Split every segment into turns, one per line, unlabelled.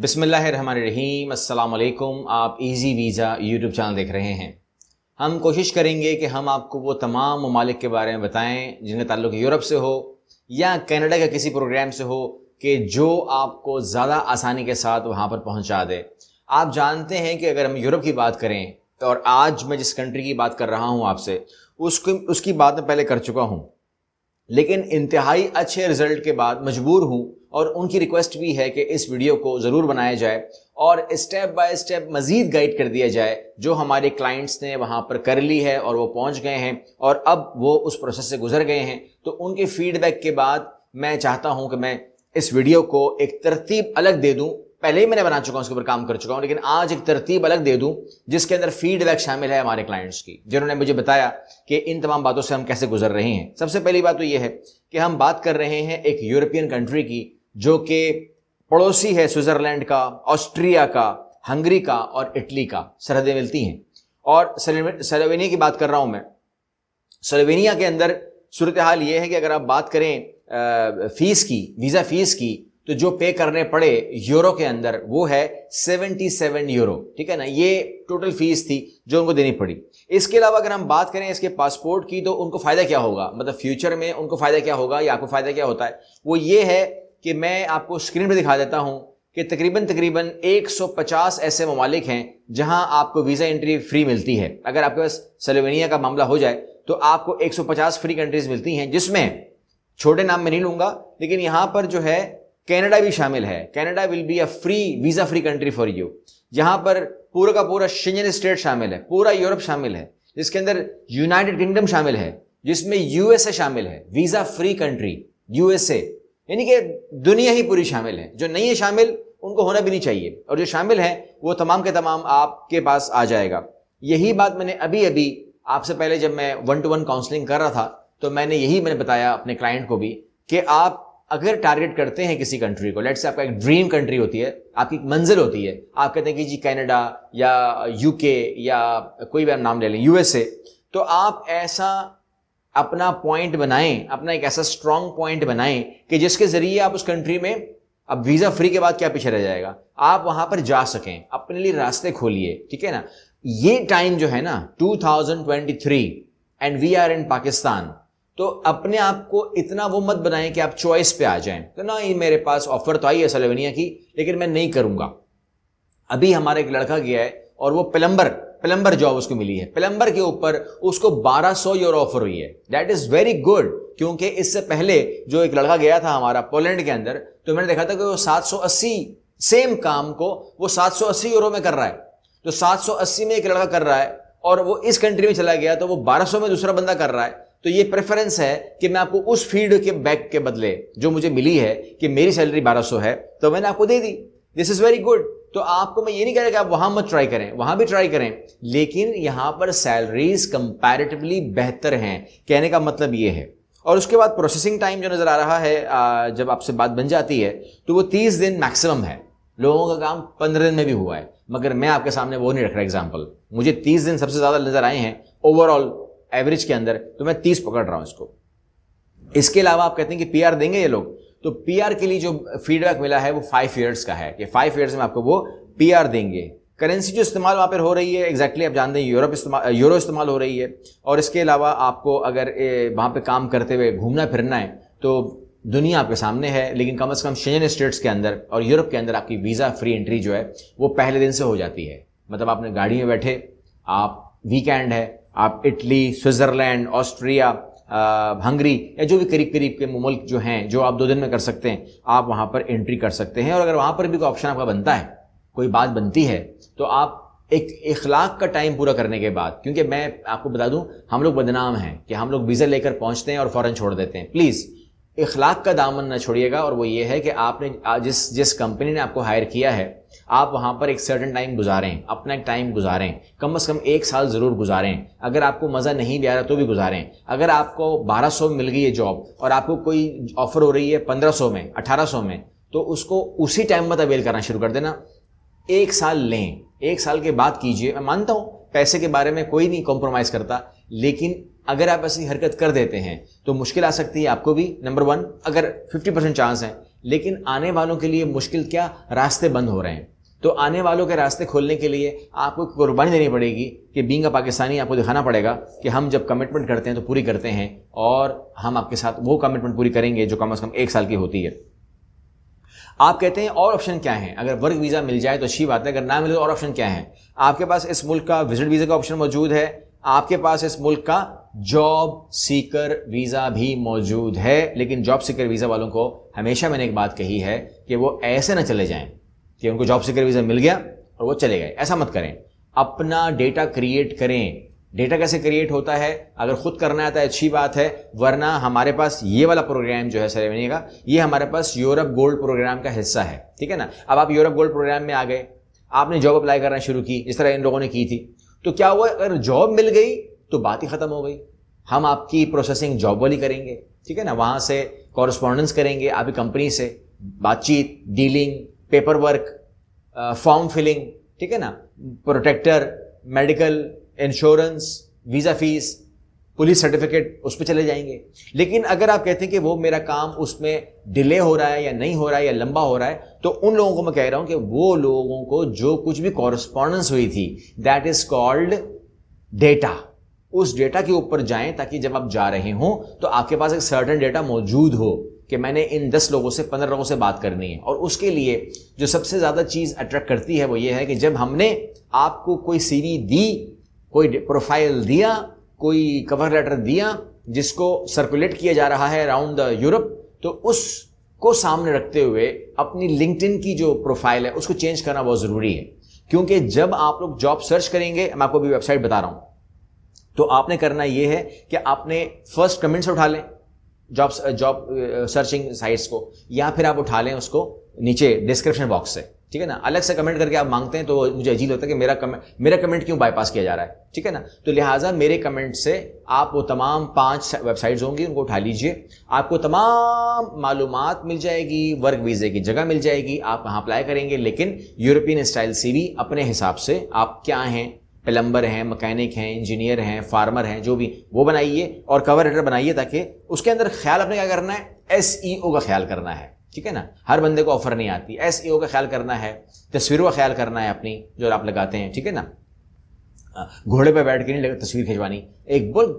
बिसमीम अल्लाम आप इजी वीज़ा यूट्यूब चैनल देख रहे हैं हम कोशिश करेंगे कि हम आपको वो तमाम ममालिक के बारे में बताएं जिनका ताल्लुक यूरोप से हो या कनाडा के किसी प्रोग्राम से हो कि जो आपको ज़्यादा आसानी के साथ वहाँ पर पहुँचा दे आप जानते हैं कि अगर हम यूरोप की बात करें तो और आज मैं जिस कंट्री की बात कर रहा हूँ आपसे उसको उसकी बात मैं पहले कर चुका हूँ लेकिन इंतहाई अच्छे रिज़ल्ट के बाद मजबूर हूँ और उनकी रिक्वेस्ट भी है कि इस वीडियो को ज़रूर बनाया जाए और स्टेप बाय स्टेप मज़ीद गाइड कर दिया जाए जो हमारे क्लाइंट्स ने वहाँ पर कर ली है और वो पहुँच गए हैं और अब वो उस प्रोसेस से गुजर गए हैं तो उनके फीडबैक के बाद मैं चाहता हूँ कि मैं इस वीडियो को एक तरतीब अलग दे दूँ पहले ही मैंने बना चुका हूँ उसके ऊपर काम कर चुका हूँ लेकिन आज एक तरतीब अलग दे दूँ जिसके अंदर फीडबैक शामिल है हमारे क्लाइंट्स की जिन्होंने मुझे बताया कि इन तमाम बातों से हम कैसे गुजर रहे हैं सबसे पहली बात तो ये है कि हम बात कर रहे हैं एक यूरोपियन कंट्री की जो कि पड़ोसी है स्विट्ज़रलैंड का ऑस्ट्रिया का हंगरी का और इटली का सरहदें मिलती हैं और सलोवेनिया की बात कर रहा हूं मैं सलोवेनिया के अंदर सूरत हाल यह है कि अगर आप बात करें फीस की वीज़ा फीस की तो जो पे करने पड़े यूरो के अंदर वो है 77 यूरो ठीक है ना ये टोटल फीस थी जो उनको देनी पड़ी इसके अलावा अगर हम बात करें इसके पासपोर्ट की तो उनको फ़ायदा क्या होगा मतलब फ्यूचर में उनको फ़ायदा क्या होगा या आपको फ़ायदा क्या होता है वो ये है कि मैं आपको स्क्रीन पर दिखा देता हूँ कि तकरीबन तकरीबन 150 ऐसे ममालिक हैं जहां आपको वीज़ा एंट्री फ्री मिलती है अगर आपके पास सलोवेनिया का मामला हो जाए तो आपको 150 फ्री कंट्रीज़ मिलती हैं जिसमें छोटे नाम में नहीं लूँगा लेकिन यहाँ पर जो है कनाडा भी शामिल है Canada will be a free visa free country for you जहाँ पर पूरा का पूरा शिंजन स्टेट शामिल है पूरा यूरोप शामिल है जिसके अंदर यूनाइटेड किंगडम शामिल है जिसमें यूएसए शामिल है वीज़ा फ्री कंट्री यूएसए यानी कि दुनिया ही पूरी शामिल है जो नहीं है शामिल उनको होना भी नहीं चाहिए और जो शामिल है वो तमाम के तमाम आपके पास आ जाएगा यही बात मैंने अभी अभी आपसे पहले जब मैं वन टू वन काउंसलिंग कर रहा था तो मैंने यही मैंने बताया अपने क्लाइंट को भी कि आप अगर टारगेट करते हैं किसी कंट्री को लेट से आपका एक ड्रीम कंट्री होती है आपकी एक मंजिल होती है आप कहते हैं कि जी कैनेडा या यूके या कोई भी आप नाम ले लें यूएसए तो आप ऐसा अपना पॉइंट बनाएं अपना एक ऐसा स्ट्रांग पॉइंट बनाएं कि जिसके ज़रिए आप उस कंट्री में अब वीज़ा फ्री के बाद क्या पीछे रह जाएगा आप वहां पर जा सकें अपने लिए रास्ते खोलिए ठीक है ना ये टाइम जो है ना 2023 and we are in Pakistan तो अपने आप को इतना वो मत बनाएं कि आप चॉइस पे आ जाएं तो ना ही मेरे पास ऑफर तो आई है सलेवनिया की लेकिन मैं नहीं करूंगा अभी हमारा एक लड़का गया है और वो प्लम्बर प्लम्बर जॉब उसको मिली है प्लम्बर के ऊपर उसको 1200 यूरो ऑफर हुई है दैट इज वेरी गुड क्योंकि इससे पहले जो एक लड़का गया था हमारा पोलैंड के अंदर तो मैंने देखा था कि वो 780 सेम काम को वो 780 यूरो में कर रहा है तो 780 में एक लड़का कर रहा है और वो इस कंट्री में चला गया तो वो 1200 में दूसरा बंदा कर रहा है तो ये प्रेफरेंस है कि मैं आपको उस फील्ड के बैक के बदले जो मुझे मिली है कि मेरी सैलरी 1200 है तो मैंने आपको दे दी दिस इज वेरी गुड तो आपको मैं ये नहीं कह रहा कि आप वहां मत ट्राई करें वहां भी ट्राई करें लेकिन यहां पर सैलरीज कंपैरेटिवली बेहतर हैं कहने का मतलब ये है और उसके बाद प्रोसेसिंग टाइम जो नज़र आ रहा है जब आपसे बात बन जाती है तो वो तीस दिन मैक्सिमम है लोगों का काम पंद्रह दिन में भी हुआ है मगर मैं आपके सामने वो नहीं रख रहा एग्जाम्पल मुझे तीस दिन सबसे ज़्यादा नज़र आए हैं ओवरऑल एवरेज के अंदर तो मैं तीस पकड़ रहा हूं इसको इसके अलावा आप कहते हैं कि पीआर देंगे ये लोग तो पीआर के लिए जो फीडबैक मिला है वो फाइव ईयर्स का है कि फाइव ईयर्स में आपको वो पीआर देंगे करेंसी जो इस्तेमाल वहाँ पर हो रही है एग्जैक्टली exactly आप जानते हैं यूरोप इस्तेमाल यूरो इस्तेमाल हो रही है और इसके अलावा आपको अगर वहाँ पे काम करते हुए घूमना फिरना है तो दुनिया आपके सामने है लेकिन कम से कम शेजन स्टेट्स के अंदर और यूरोप के अंदर आपकी वीज़ा फ्री एंट्री जो है वो पहले दिन से हो जाती है मतलब आपने गाड़ी में बैठे आप वीकेंड है आप इटली स्विट्ज़रलैंड ऑस्ट्रिया हंगरी या जो भी करीब करीब के मुल्क जो हैं जो आप दो दिन में कर सकते हैं आप वहाँ पर एंट्री कर सकते हैं और अगर वहाँ पर भी कोई ऑप्शन आपका बनता है कोई बात बनती है तो आप एक इखलाक का टाइम पूरा करने के बाद क्योंकि मैं आपको बता दूं हम लोग बदनाम हैं कि हम लोग वीज़ा लेकर पहुंचते हैं और फ़ौरन छोड़ देते हैं प्लीज़ इखलाक का दामन ना छोड़िएगा और वो ये है कि आपने जिस जिस कंपनी ने आपको हायर किया है आप वहाँ पर एक सर्टन टाइम गुजारें अपना एक टाइम गुजारें कम अज़ कम एक साल ज़रूर गुजारें अगर आपको मज़ा नहीं भी आ रहा तो भी गुजारें अगर आपको 1200 मिल गई है जॉब और आपको कोई ऑफ़र हो रही है 1500 में 1800 में तो उसको उसी टाइम मत अवेल करना शुरू कर देना एक साल लें एक साल के बाद कीजिए मैं मानता हूँ पैसे के बारे में कोई नहीं कॉम्प्रोमाइज़ करता लेकिन अगर आप ऐसी हरकत कर देते हैं तो मुश्किल आ सकती है आपको भी नंबर वन अगर 50 परसेंट चांस है लेकिन आने वालों के लिए मुश्किल क्या रास्ते बंद हो रहे हैं तो आने वालों के रास्ते खोलने के लिए आपको कुर्बानी देनी पड़ेगी कि बींग अ पाकिस्तानी आपको दिखाना पड़ेगा कि हम जब कमिटमेंट करते हैं तो पूरी करते हैं और हम आपके साथ वो कमिटमेंट पूरी करेंगे जो कम अज़ कम एक साल की होती है आप कहते हैं और ऑप्शन क्या है अगर वर्क वीज़ा मिल जाए तो अच्छी बात है अगर ना मिले तो और ऑप्शन क्या है आपके पास इस मुल्क का विजिट वीज़ा का ऑप्शन मौजूद है आपके पास इस मुल्क का जॉब सीकर वीज़ा भी मौजूद है लेकिन जॉब सीकर वीज़ा वालों को हमेशा मैंने एक बात कही है कि वो ऐसे ना चले जाएं कि उनको जॉब सीकर वीज़ा मिल गया और वो चले गए ऐसा मत करें अपना डेटा क्रिएट करें डेटा कैसे क्रिएट होता है अगर खुद करना आता है तो अच्छी बात है वरना हमारे पास ये वाला प्रोग्राम जो है सर का ये हमारे पास यूरोप गोल्ड प्रोग्राम का हिस्सा है ठीक है ना अब आप यूरोप गोल्ड प्रोग्राम में आ गए आपने जॉब अप्लाई करना शुरू की इस तरह इन लोगों ने की थी तो क्या हुआ अगर जॉब मिल गई तो बात ही ख़त्म हो गई हम आपकी प्रोसेसिंग जॉब वाली करेंगे ठीक है ना वहां से कॉरस्पॉन्डेंस करेंगे आपकी कंपनी से बातचीत dealing paper work form filling ठीक है ना protector medical insurance visa fees police certificate उस पर चले जाएंगे लेकिन अगर आप कहते हैं कि वो मेरा काम उसमें डिले हो रहा है या नहीं हो रहा है या लंबा हो रहा है तो उन लोगों को मैं कह रहा हूं कि वो लोगों को जो कुछ भी कॉरस्पॉन्डेंस हुई थी दैट इज कॉल्ड डेटा उस डेटा के ऊपर जाएं ताकि जब आप जा रहे हों तो आपके पास एक सर्टन डेटा मौजूद हो कि मैंने इन दस लोगों से पंद्रह लोगों से बात करनी है और उसके लिए जो सबसे ज़्यादा चीज़ अट्रैक्ट करती है वो ये है कि जब हमने आपको कोई सीवी दी कोई प्रोफाइल दिया कोई कवर लेटर दिया जिसको सर्कुलेट किया जा रहा है अराउंड द यूरोप तो उस को सामने रखते हुए अपनी लिंक्डइन की जो प्रोफाइल है उसको चेंज करना बहुत ज़रूरी है क्योंकि जब आप लोग जॉब सर्च करेंगे मैं आपको अभी वेबसाइट बता रहा हूं तो आपने करना यह है कि आपने फर्स्ट कमेंट्स उठा लें जॉब जॉब सर्चिंग साइट्स को या फिर आप उठा लें उसको नीचे डिस्क्रिप्शन बॉक्स से ठीक है ना अलग से कमेंट करके आप मांगते हैं तो मुझे अजीब होता है कि मेरा कमेंट मेरा कमेंट क्यों बाईपास किया जा रहा है ठीक है ना तो लिहाजा मेरे कमेंट से आप वो तमाम पांच वेबसाइट्स होंगी उनको उठा लीजिए आपको तमाम मालूम मिल जाएगी वर्क वीज़े की जगह मिल जाएगी आप वहाँ अप्लाई करेंगे लेकिन यूरोपियन स्टाइल भी अपने हिसाब से आप क्या हैं प्लम्बर हैं मकैनिक हैं इंजीनियर हैं फार्मर हैं जो भी वो बनाइए और कवर लेटर बनाइए ताकि उसके अंदर ख्याल अपने क्या करना है एस e का ख्याल करना है ठीक है ना हर बंदे को ऑफर नहीं आती एस ई e का ख्याल करना है तस्वीरों का ख्याल करना है अपनी जो आप लगाते हैं ठीक है ना घोड़े पर बैठ के नहीं तस्वीर खिंचवानी एक बोल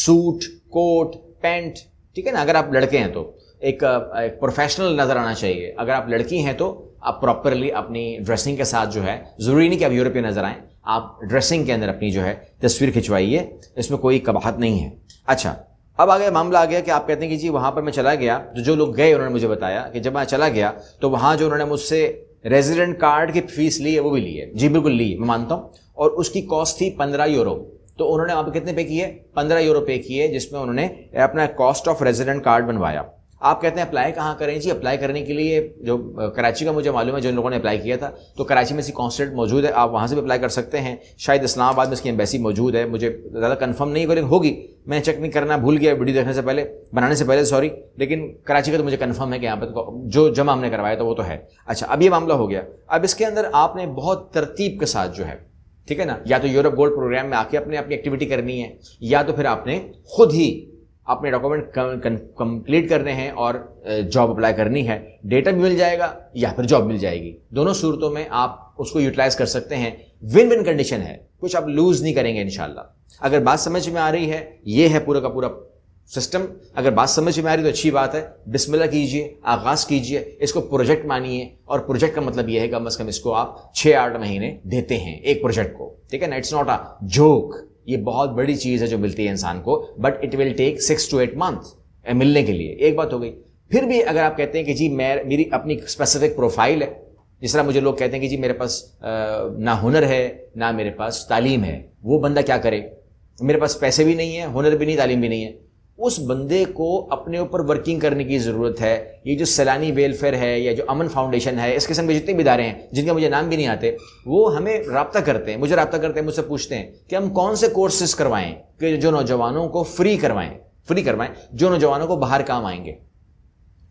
सूट कोट पैंट ठीक है ना अगर आप लड़के हैं तो एक, एक प्रोफेशनल नज़र आना चाहिए अगर आप लड़की हैं तो आप प्रॉपरली अपनी ड्रेसिंग के साथ जो है ज़रूरी नहीं कि आप यूरोपीय नज़र आए आप ड्रेसिंग के अंदर अपनी जो है तस्वीर खिंचवाइए इसमें कोई कबाहत नहीं है अच्छा अब आगे मामला आ गया कि आप कहते हैं कि जी वहाँ पर मैं चला गया तो जो लोग गए उन्होंने मुझे बताया कि जब मैं चला गया तो वहाँ जो उन्होंने मुझसे रेजिडेंट कार्ड की फीस ली है वो भी ली है जी बिल्कुल ली मैं मानता हूँ और उसकी कॉस्ट थी पंद्रह यूरो तो उन्होंने वहाँ पर कितने पे किए पंद्रह यूरो पे किए जिसमें उन्होंने अपना कॉस्ट ऑफ रेजिडेंट कार्ड बनवाया आप कहते हैं अप्लाई कहाँ करें जी अप्लाई करने के लिए जो कराची का मुझे मालूम है जिन लोगों ने अप्लाई किया था तो कराची में इसी कॉन्सलेट मौजूद है आप वहाँ से भी अप्लाई कर सकते हैं शायद इस्लामाबाद में इसकी एम्बेसी मौजूद है मुझे ज़्यादा कन्फर्म नहीं होगा लेकिन होगी मैं चेक नहीं करना भूल गया वीडियो देखने से पहले बनाने से पहले सॉरी लेकिन कराची का तो मुझे कन्फर्म है कि यहाँ पर तो जो जमा हमने करवाया था वो तो है अच्छा अब ये मामला हो गया अब इसके अंदर आपने बहुत तरतीब के साथ जो है ठीक है ना या तो यूरोप गोल्ड प्रोग्राम में आके अपने अपनी एक्टिविटी करनी है या तो फिर आपने खुद ही अपने डॉक्यूमेंट कंप्लीट करने हैं और जॉब अप्लाई करनी है डेटा भी मिल जाएगा या फिर जॉब मिल जाएगी दोनों सूरतों में आप उसको यूटिलाइज कर सकते हैं विन विन कंडीशन है कुछ आप लूज नहीं करेंगे इनशाला अगर बात समझ में आ रही है ये है पूरा का पूरा सिस्टम अगर बात समझ में आ रही तो अच्छी बात है बिस्मिल्लाह कीजिए आगाज़ कीजिए इसको प्रोजेक्ट मानिए और प्रोजेक्ट का मतलब यह है कम अज़ कम इसको आप छः आठ महीने देते हैं एक प्रोजेक्ट को ठीक है ना इट्स नॉट अ जोक ये बहुत बड़ी चीज़ है जो मिलती है इंसान को but it will take six to eight month मिलने के लिए एक बात हो गई फिर भी अगर आप कहते हैं कि जी मैं मेरी अपनी स्पेसिफिक प्रोफाइल है जिस तरह मुझे लोग कहते हैं कि जी मेरे पास ना हुनर है ना मेरे पास तालीम है वो बंदा क्या करे मेरे पास पैसे भी नहीं है हुनर भी नहीं तालीम भी नहीं है उस बंदे को अपने ऊपर वर्किंग करने की ज़रूरत है ये जो सैलानी वेलफेयर है या जो अमन फाउंडेशन है इस किस्म के जितने भी इदारे हैं जिनका मुझे नाम भी नहीं आते वो हमें रबता करते हैं मुझे रबता करते हैं मुझसे पूछते हैं कि हम कौन से कोर्सेज करवाएं कि जो नौजवानों को फ्री करवाएं फ्री करवाएं जो नौजवानों को बाहर काम आएंगे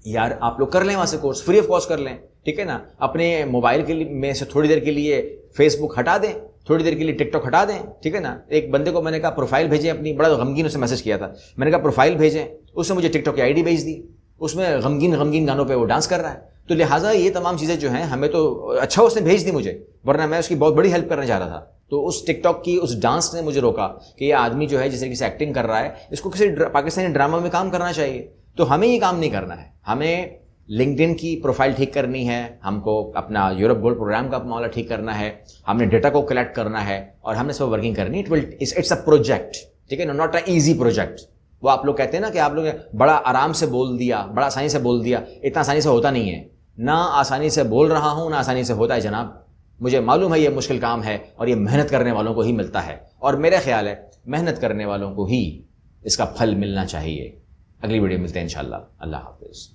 यार आप लोग कर लें वहाँ से कोर्स फ्री ऑफ कॉस्ट कर लें ठीक है ना अपने मोबाइल के लिए में से थोड़ी देर के लिए फेसबुक हटा दें थोड़ी देर के लिए टिकटॉक हटा दें ठीक है ना एक बंदे को मैंने कहा प्रोफाइल भेजें अपनी बड़ा गमगीन उसे मैसेज किया था मैंने कहा प्रोफाइल भेजें उसने मुझे टिकटॉक की आईडी भेज दी उसमें गमगीन गमगीन गानों पे वो डांस कर रहा है तो लिहाजा ये तमाम चीज़ें जो हैं हमें तो अच्छा उसने भेज दी मुझे वरना मैं उसकी बहुत बड़ी हेल्प करना चाह रहा था तो उस टिकटॉक की उस डांस ने मुझे रोका कि ये आदमी जो है जिस तरीके से एक्टिंग कर रहा है इसको किसी पाकिस्तानी ड्रामा में काम करना चाहिए तो हमें ये काम नहीं करना है हमें लिंकड की प्रोफाइल ठीक करनी है हमको अपना यूरोप गोल्ड प्रोग्राम का मामला ठीक करना है हमने डेटा को कलेक्ट करना है और हमने इस पर वर्किंग करनी it will it's a project ठीक है ना नॉट अ ईजी प्रोजेक्ट वो आप लोग कहते हैं ना कि आप लोग बड़ा आराम से बोल दिया बड़ा आसानी से बोल दिया इतना आसानी से होता नहीं है ना आसानी से बोल रहा हूँ ना आसानी से होता है जनाब मुझे मालूम है ये मुश्किल काम है और ये मेहनत करने वालों को ही मिलता है और मेरा ख्याल है मेहनत करने वालों को ही इसका फल मिलना चाहिए अगली वीडियो मिलते हैं इन अल्लाह हाफिज़